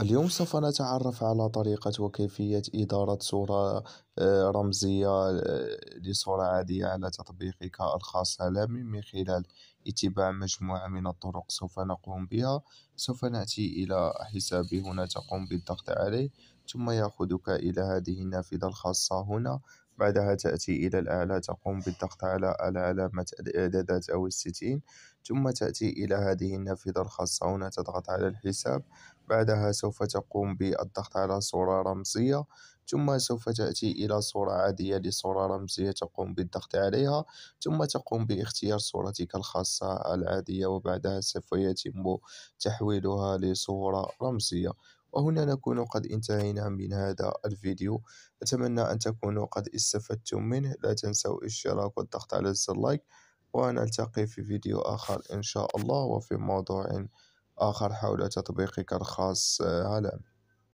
اليوم سوف نتعرف على طريقة وكيفية إدارة صورة آه، رمزية آه، لصورة عادية على تطبيقك الخاص هالامي من خلال اتباع مجموعة من الطرق سوف نقوم بها سوف نأتي إلى حسابي هنا تقوم بالضغط عليه ثم يأخذك إلى هذه النافذة الخاصة هنا بعدها تأتي إلى الأعلى تقوم بالضغط على علامة الإعدادات أو الستين ثم تأتي إلى هذه النافذة الخاصة هنا تضغط على الحساب بعدها سوف تقوم بالضغط على صورة رمزية ثم سوف تأتي إلى صورة عادية لصورة رمزية تقوم بالضغط عليها ثم تقوم باختيار صورتك الخاصة العادية وبعدها سوف يتم تحويلها لصورة رمزية وهنا نكون قد انتهينا من هذا الفيديو أتمنى أن تكونوا قد استفدتم منه لا تنسوا الاشتراك والضغط على زر اللايك ونلتقي في فيديو آخر إن شاء الله وفي موضوع آخر حول تطبيقك الخاص آه، على